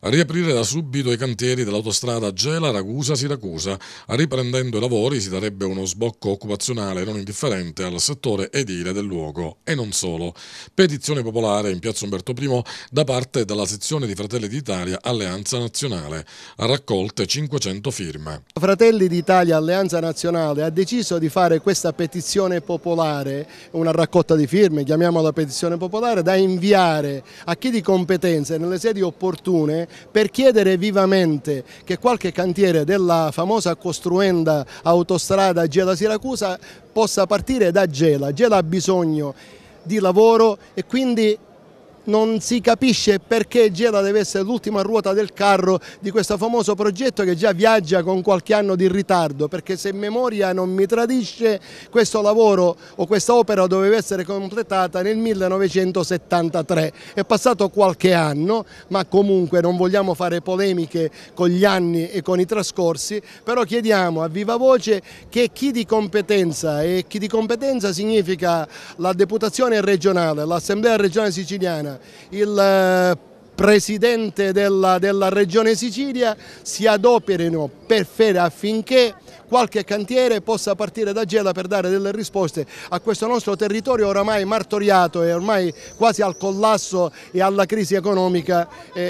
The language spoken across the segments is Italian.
riaprire da subito i cantieri dell'autostrada Gela-Ragusa-Siracusa. Riprendendo i lavori si darebbe uno sbocco occupazionale non indifferente al settore edile del luogo e non solo. Petizione popolare in piazza Umberto I da parte della sezione di Fratelli d'Italia Alleanza Nazionale. Raccolte 500 firme. Fratelli d'Italia Alleanza Nazionale ha deciso di fare questa petizione popolare, una raccolta di firme, chiamiamola petizione popolare, da inviare a chi di competenze nelle sedi opportune per chiedere vivamente che qualche cantiere della famosa costruenda autostrada Gela-Siracusa possa partire da Gela. Gela ha bisogno di lavoro e quindi non si capisce perché Gela deve essere l'ultima ruota del carro di questo famoso progetto che già viaggia con qualche anno di ritardo, perché se memoria non mi tradisce questo lavoro o questa opera doveva essere completata nel 1973, è passato qualche anno, ma comunque non vogliamo fare polemiche con gli anni e con i trascorsi, però chiediamo a viva voce che chi di competenza e chi di competenza significa la deputazione regionale, l'assemblea regionale siciliana, il eh, Presidente della, della Regione Sicilia si adoperino per fare affinché qualche cantiere possa partire da Gela per dare delle risposte a questo nostro territorio oramai martoriato e ormai quasi al collasso e alla crisi economica e,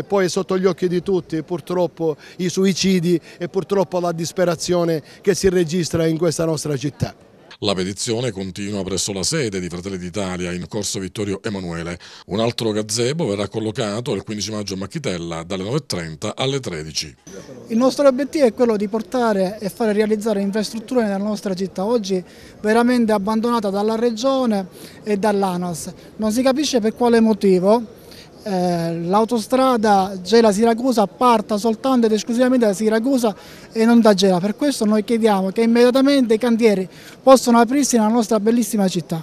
e poi sotto gli occhi di tutti purtroppo i suicidi e purtroppo la disperazione che si registra in questa nostra città. La petizione continua presso la sede di Fratelli d'Italia in Corso Vittorio Emanuele. Un altro gazebo verrà collocato il 15 maggio a Macchitella dalle 9.30 alle 13. Il nostro obiettivo è quello di portare e fare realizzare infrastrutture nella nostra città, oggi veramente abbandonata dalla Regione e dall'ANAS. Non si capisce per quale motivo eh, l'autostrada Gela-Siracusa parta soltanto ed esclusivamente da Siracusa e non da Gela. Per questo noi chiediamo che immediatamente i cantieri possano aprirsi nella nostra bellissima città.